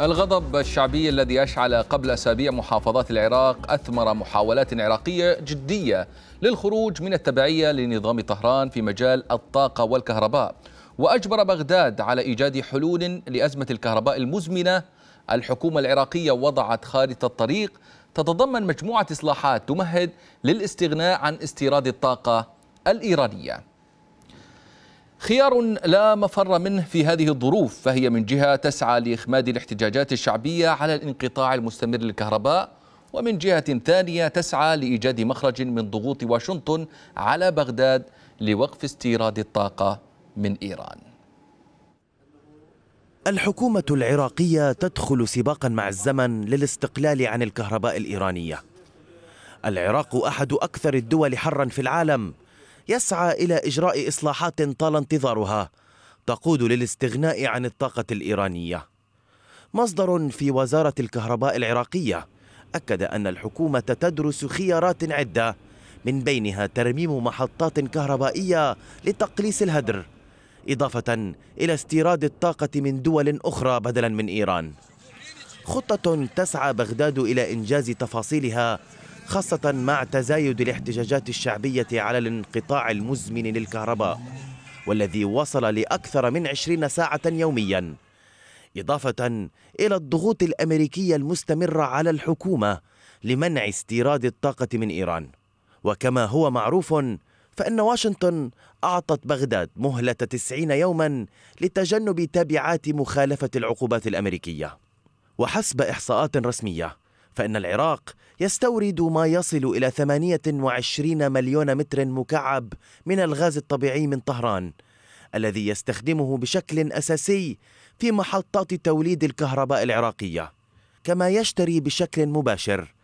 الغضب الشعبي الذي أشعل قبل أسابيع محافظات العراق أثمر محاولات عراقية جدية للخروج من التبعية لنظام طهران في مجال الطاقة والكهرباء وأجبر بغداد على إيجاد حلول لأزمة الكهرباء المزمنة الحكومة العراقية وضعت خارطة الطريق تتضمن مجموعة إصلاحات تمهد للاستغناء عن استيراد الطاقة الإيرانية خيار لا مفر منه في هذه الظروف فهي من جهة تسعى لإخماد الاحتجاجات الشعبية على الانقطاع المستمر للكهرباء ومن جهة ثانية تسعى لإيجاد مخرج من ضغوط واشنطن على بغداد لوقف استيراد الطاقة من إيران الحكومة العراقية تدخل سباقا مع الزمن للاستقلال عن الكهرباء الإيرانية العراق أحد أكثر الدول حرا في العالم يسعى إلى إجراء إصلاحات طال انتظارها تقود للاستغناء عن الطاقة الإيرانية مصدر في وزارة الكهرباء العراقية أكد أن الحكومة تدرس خيارات عدة من بينها ترميم محطات كهربائية لتقليص الهدر إضافة إلى استيراد الطاقة من دول أخرى بدلا من إيران خطة تسعى بغداد إلى إنجاز تفاصيلها خاصة مع تزايد الاحتجاجات الشعبية على الانقطاع المزمن للكهرباء والذي وصل لأكثر من 20 ساعة يومياً إضافة إلى الضغوط الأمريكية المستمرة على الحكومة لمنع استيراد الطاقة من إيران وكما هو معروف فإن واشنطن أعطت بغداد مهلة 90 يوما لتجنب تبعات مخالفة العقوبات الأمريكية وحسب إحصاءات رسمية فإن العراق يستورد ما يصل إلى 28 مليون متر مكعب من الغاز الطبيعي من طهران الذي يستخدمه بشكل أساسي في محطات توليد الكهرباء العراقية كما يشتري بشكل مباشر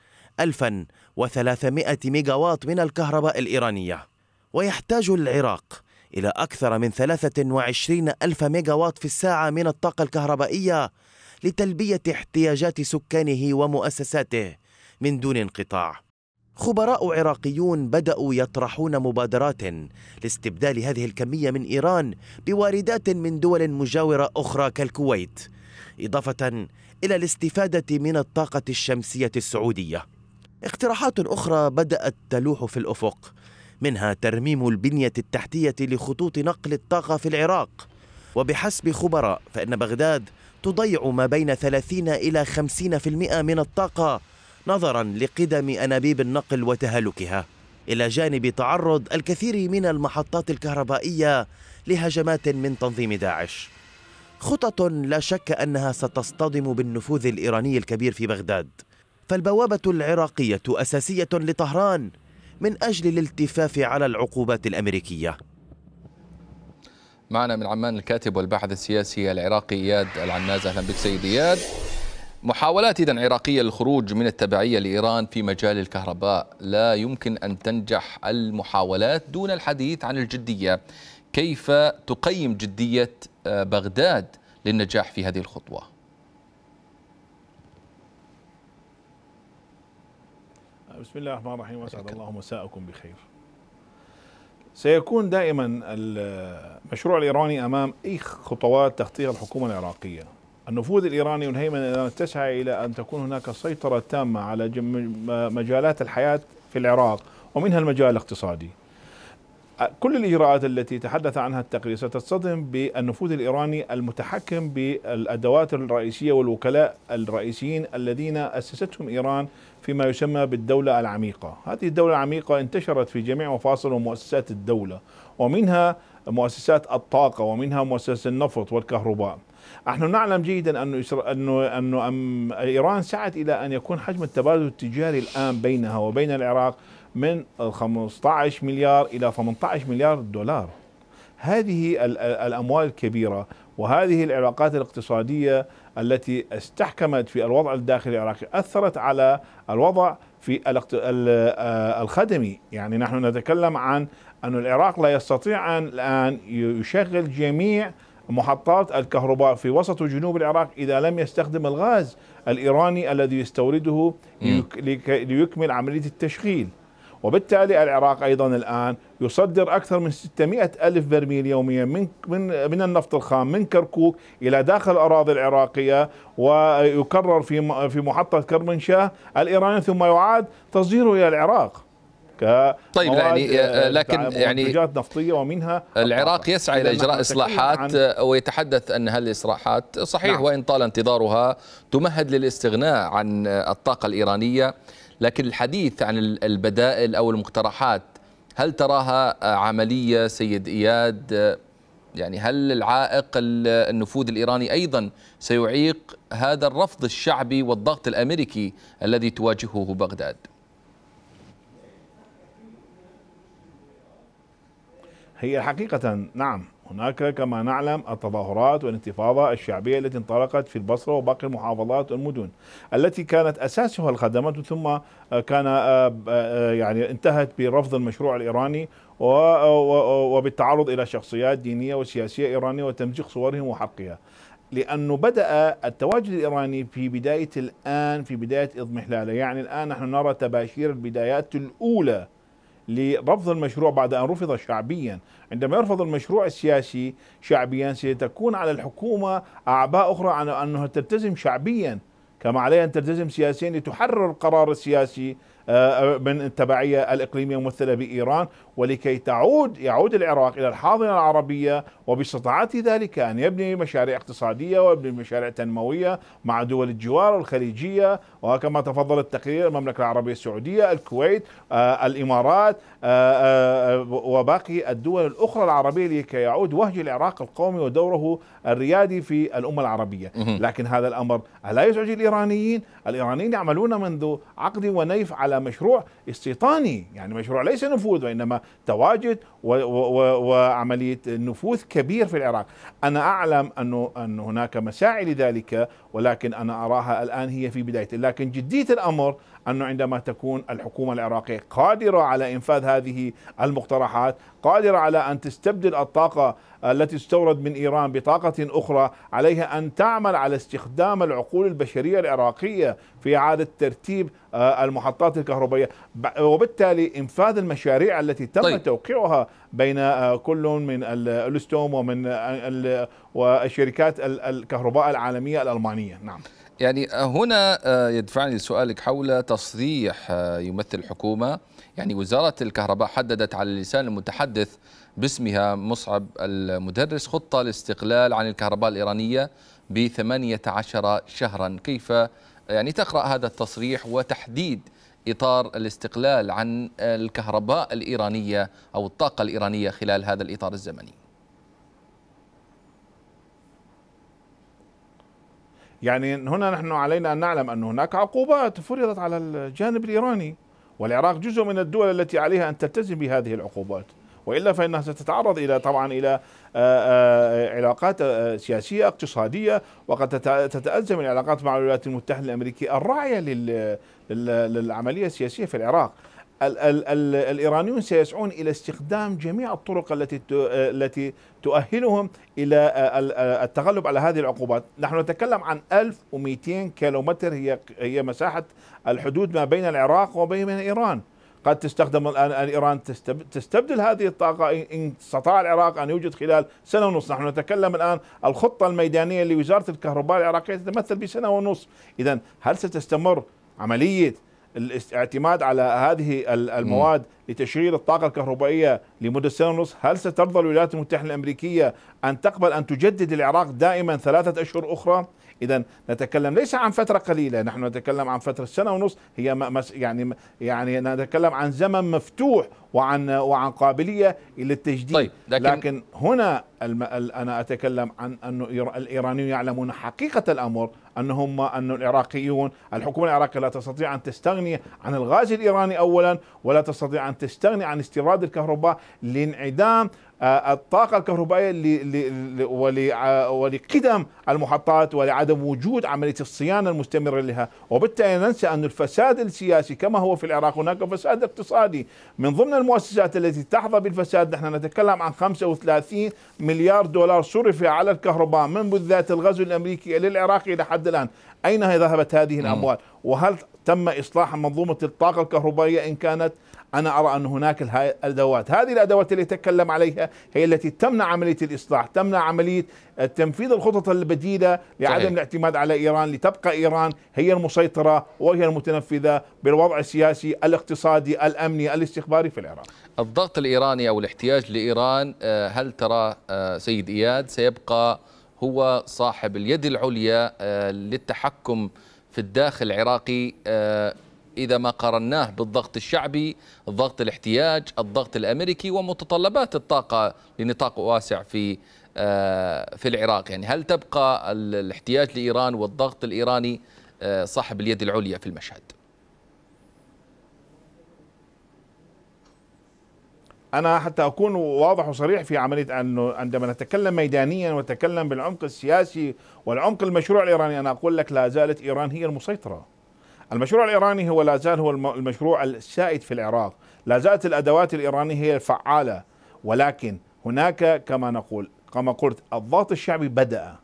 1300 ميجاوات من الكهرباء الإيرانية ويحتاج العراق إلى أكثر من 23 ألف ميجاوات في الساعة من الطاقة الكهربائية لتلبيه احتياجات سكانه ومؤسساته من دون انقطاع خبراء عراقيون بداوا يطرحون مبادرات لاستبدال هذه الكميه من ايران بواردات من دول مجاوره اخرى كالكويت اضافه الى الاستفاده من الطاقه الشمسيه السعوديه اقتراحات اخرى بدات تلوح في الافق منها ترميم البنيه التحتيه لخطوط نقل الطاقه في العراق وبحسب خبراء فان بغداد تضيع ما بين 30 إلى 50% من الطاقة نظرا لقدم أنابيب النقل وتهالكها إلى جانب تعرض الكثير من المحطات الكهربائية لهجمات من تنظيم داعش خطط لا شك أنها ستصطدم بالنفوذ الإيراني الكبير في بغداد فالبوابة العراقية أساسية لطهران من أجل الالتفاف على العقوبات الأمريكية معنا من عمان الكاتب والباحث السياسي العراقي اياد العناز اهلا بك سيد اياد محاولات اذا عراقيه للخروج من التبعيه لايران في مجال الكهرباء لا يمكن ان تنجح المحاولات دون الحديث عن الجديه كيف تقيم جديه آه، بغداد للنجاح في هذه الخطوه بسم الله الرحمن الرحيم واسعد الله مساءكم بخير سيكون دائما المشروع الإيراني أمام أي خطوات تخطيها الحكومة العراقية النفوذ الإيراني والهيمنة الإيرانية تسعى إلى أن تكون هناك سيطرة تامة على مجالات الحياة في العراق ومنها المجال الاقتصادي كل الإجراءات التي تحدث عنها التقرير ستصطدم بالنفوذ الإيراني المتحكم بالأدوات الرئيسية والوكلاء الرئيسيين الذين أسستهم إيران فيما يسمى بالدولة العميقة هذه الدولة العميقة انتشرت في جميع مفاصل ومؤسسات الدولة ومنها مؤسسات الطاقة ومنها مؤسسة النفط والكهرباء نحن نعلم جيدا أن أنه أنه أم... إيران سعت إلى أن يكون حجم التبادل التجاري الآن بينها وبين العراق من 15 مليار إلى 18 مليار دولار هذه الأموال الكبيرة وهذه العلاقات الاقتصادية التي استحكمت في الوضع الداخلي العراقي أثرت على الوضع في آه، الخدمي يعني نحن نتكلم عن أن العراق لا يستطيع أن الآن يشغل جميع محطات الكهرباء في وسط وجنوب العراق إذا لم يستخدم الغاز الإيراني الذي يستورده ليكمل عملية التشغيل وبالتالي العراق أيضا الآن يصدر أكثر من 600 ألف برميل يوميا من, من, من النفط الخام من كركوك إلى داخل الأراضي العراقية ويكرر في, في محطة كرمنشاه الإيراني ثم يعاد تصديره إلى العراق طيب يعني آه، آه، لكن يعني نفطيه ومنها العراق يسعى الى اجراء اصلاحات آه، ويتحدث ان هذه الاصلاحات صحيح نعم. وان طال انتظارها تمهد للاستغناء عن الطاقه الايرانيه لكن الحديث عن البدائل أو المقترحات هل تراها عملية سيد إياد يعني هل العائق النفوذ الإيراني أيضا سيعيق هذا الرفض الشعبي والضغط الأمريكي الذي تواجهه بغداد هي حقيقة نعم هناك كما نعلم التظاهرات والانتفاضة الشعبية التي انطلقت في البصرة وباقي المحافظات والمدن التي كانت أساسها الخدمات ثم آه، كان آه، آه، يعني انتهت برفض المشروع الإيراني وبالتعرض إلى شخصيات دينية وسياسية إيرانية وتمزيق صورهم وحقها لأنه بدأ التواجد الإيراني في بداية الآن في بداية إضمحلاله يعني الآن نحن نرى تباشير البدايات الأولى لرفض المشروع بعد أن رفض شعبيا عندما يرفض المشروع السياسي شعبيا ستكون على الحكومة أعباء أخرى عن أنها تلتزم شعبيا كما عليها أن تلتزم سياسيا لتحرر القرار السياسي آه، من التبعية الإقليمية ممثلة بإيران ولكي تعود يعود العراق إلى الحاضنة العربية وباستطاعته ذلك أن يبني مشاريع اقتصادية ويبني مشاريع تنموية مع دول الجوار والخليجية وكما تفضل التقرير المملكة العربية السعودية الكويت آه، الإمارات آه، وباقي الدول الأخرى العربية لكي يعود وهج العراق القومي ودوره الريادي في الأمة العربية لكن هذا الأمر لا يزعج الإيرانيين الإيرانيين يعملون منذ عقد ونيف على مشروع استيطاني يعني مشروع ليس نفوذ وإنما تواجد وعملية نفوذ كبير في العراق أنا أعلم أنه أن هناك مساعي لذلك ولكن أنا أراها الآن هي في بداية لكن جدية الأمر أنه عندما تكون الحكومة العراقية قادرة على إنفاذ هذه المقترحات قادرة على أن تستبدل الطاقة التي تستورد من إيران بطاقة أخرى عليها أن تعمل على استخدام العقول البشرية العراقية في إعادة ترتيب آه، المحطات الكهربائية وبالتالي إنفاذ المشاريع التي تم طيب. توقيعها بين آه، كل من الستوم ومن والشركات الكهرباء العالمية الألمانية نعم يعني آه، هنا آه، يدفعني لسؤالك حول تصريح آه، يمثل الحكومة يعني وزارة الكهرباء حددت على لسان المتحدث باسمها مصعب المدرس خطة لاستقلال عن الكهرباء الإيرانية ب 18 شهرا كيف يعني تقرأ هذا التصريح وتحديد إطار الاستقلال عن الكهرباء الإيرانية أو الطاقة الإيرانية خلال هذا الإطار الزمني يعني هنا نحن علينا أن نعلم أن هناك عقوبات فرضت على الجانب الإيراني والعراق جزء من الدول التي عليها أن تلتزم بهذه العقوبات والا فانها ستتعرض الى طبعا الى آه، آه، علاقات آه، سياسيه اقتصاديه وقد تتازم العلاقات مع الولايات المتحده الامريكيه الراعيه للعمليه السياسيه في العراق ال ال الـ الايرانيون سيسعون الى استخدام جميع الطرق التي آه، التي تؤهلهم الى آه، آه، التغلب على هذه العقوبات، نحن نتكلم عن 1200 كيلومتر هي هي مساحه الحدود ما بين العراق وبين ايران. قد تستخدم الان ايران تستبدل هذه الطاقه ان استطاع العراق ان يوجد خلال سنه ونص، نحن نتكلم الان الخطه الميدانيه لوزاره الكهرباء العراقيه تتمثل بسنه ونص، اذا هل ستستمر عمليه الاعتماد على هذه المواد لتشغيل الطاقة الكهربائية لمدة سنة ونص هل سترضى الولايات المتحدة الأمريكية أن تقبل أن تجدد العراق دائما ثلاثة أشهر أخرى إذا نتكلم ليس عن فترة قليلة نحن نتكلم عن فترة سنة ونص هي يعني يعني نتكلم عن زمن مفتوح وعن وعن قابلية للتجديد طيب لكن, لكن هنا أنا أتكلم عن أن الإيرانيون يعلمون حقيقة الأمر هم ان العراقيون الحكومه العراقيه لا تستطيع ان تستغني عن الغاز الايراني اولا ولا تستطيع ان تستغني عن استيراد الكهرباء لانعدام آه، الطاقة الكهربائية آه، ولقدم المحطات ولعدم وجود عملية الصيانة المستمرة لها وبالتالي ننسى أن الفساد السياسي كما هو في العراق هناك فساد اقتصادي من ضمن المؤسسات التي تحظى بالفساد نحن نتكلم عن 35 مليار دولار صرف على الكهرباء من ذات الغزو الأمريكي إلى العراق إلى حد الآن أين ذهبت هذه الأموال وهل تم إصلاح منظومة الطاقة الكهربائية إن كانت أنا أرى أن هناك الأدوات هذه الأدوات التي تكلم عليها هي التي تمنع عملية الإصلاح تمنع عملية آه، تنفيذ الخطط البديلة لعدم صحيح. الاعتماد على إيران لتبقى إيران هي المسيطرة وهي المتنفذة بالوضع السياسي الاقتصادي الأمني الاستخباري في العراق الضغط الإيراني أو الاحتياج لإيران آه، هل ترى آه، سيد إياد سيبقى هو صاحب اليد العليا للتحكم في الداخل العراقي إذا ما قارناه بالضغط الشعبي الضغط الاحتياج الضغط الأمريكي ومتطلبات الطاقة لنطاق واسع في آه، في العراق يعني هل تبقى الاحتياج لإيران والضغط الإيراني آه، صاحب اليد العليا في المشهد أنا حتى أكون واضح وصريح في عملية أنه عندما نتكلم ميدانيا ونتكلم بالعمق السياسي والعمق المشروع الإيراني أنا أقول لك لا زالت إيران هي المسيطرة المشروع الايراني هو لا زال هو المشروع السائد في العراق، لا زالت الادوات الايرانيه هي الفعاله ولكن هناك كما نقول كما قلت الضغط الشعبي بدا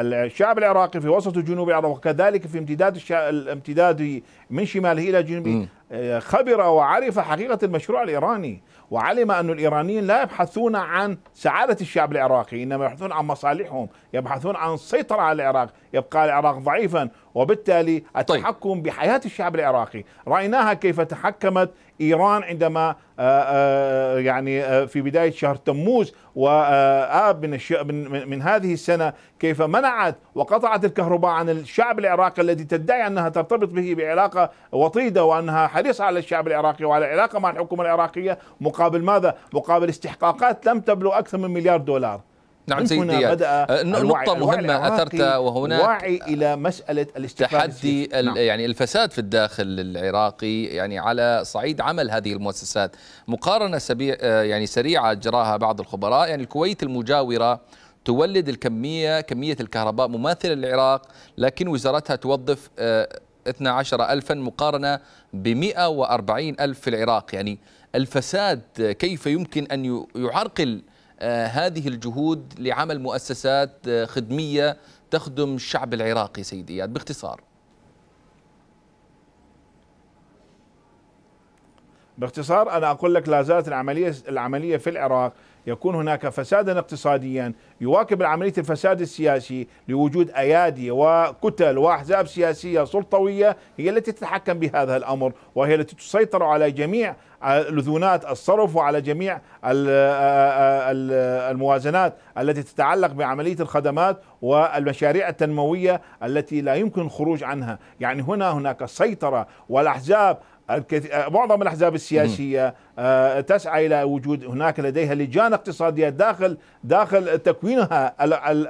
الشعب العراقي في وسط جنوب العراق وكذلك في امتداد الامتداد من شماله الى جنوبه آه، خبر وعرف حقيقه المشروع الايراني وعلم أن الإيرانيين لا يبحثون عن سعادة الشعب العراقي إنما يبحثون عن مصالحهم يبحثون عن السيطرة على العراق يبقى العراق ضعيفا وبالتالي طيب. التحكم طيب. بحياة الشعب العراقي رأيناها كيف تحكمت إيران عندما آه، آه، يعني آه، في بداية شهر تموز وآب من, من, من هذه السنة كيف منعت وقطعت الكهرباء عن الشعب العراقي الذي تدعي أنها ترتبط به بعلاقة وطيدة وأنها حريصة على الشعب العراقي وعلى علاقة مع الحكومة العراقية مقابل مقابل ماذا؟ مقابل استحقاقات لم تبلغ أكثر من مليار دولار نعم سيدي بدأ أه، نقطة مهمة أثرتها وهنا وعي إلى مسألة تحدي نعم. يعني الفساد في الداخل العراقي يعني على صعيد عمل هذه المؤسسات مقارنة سبيع أه، يعني سريعة جراها بعض الخبراء يعني الكويت المجاورة تولد الكمية كمية الكهرباء مماثلة للعراق لكن وزارتها توظف 12 أه، ألفا مقارنة ب 140 ألف في العراق يعني الفساد كيف يمكن أن يعرقل آه، هذه الجهود لعمل مؤسسات آه، خدمية تخدم الشعب العراقي سيد إياد باختصار باختصار أنا أقول لك لا زالت العملية, العملية في العراق يكون هناك فسادا اقتصاديا يواكب عملية الفساد السياسي لوجود أيادي وكتل وأحزاب سياسية سلطوية هي التي تتحكم بهذا الأمر وهي التي تسيطر على جميع لذونات الصرف وعلى جميع الموازنات التي تتعلق بعملية الخدمات والمشاريع التنموية التي لا يمكن الخروج عنها يعني هنا هناك سيطرة والأحزاب آه، معظم الاحزاب السياسيه آه، تسعى الى وجود هناك لديها لجان اقتصاديه داخل داخل تكوينها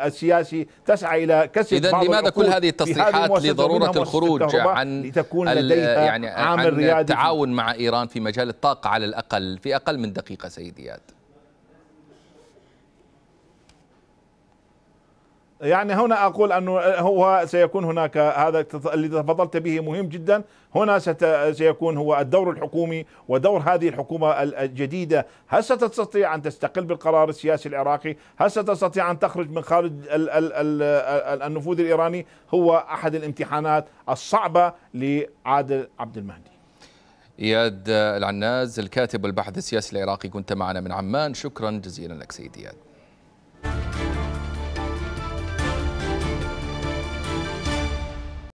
السياسي تسعى الى كسر اذا لماذا كل هذه التصريحات لضروره الخروج عن لتكون لديها يعني عامل عن التعاون مع ايران في مجال الطاقه على الاقل في اقل من دقيقه سيدي يعني هنا اقول انه هو سيكون هناك هذا اللي تفضلت به مهم جدا هنا ست سيكون هو الدور الحكومي ودور هذه الحكومه الجديده هل ستستطيع ان تستقل بالقرار السياسي العراقي هل ستستطيع ان تخرج من خارج الـ الـ الـ النفوذ الايراني هو احد الامتحانات الصعبه لعادل عبد المهدي اياد العناز الكاتب والباحث السياسي العراقي كنت معنا من عمان شكرا جزيلا لك سيدي اياد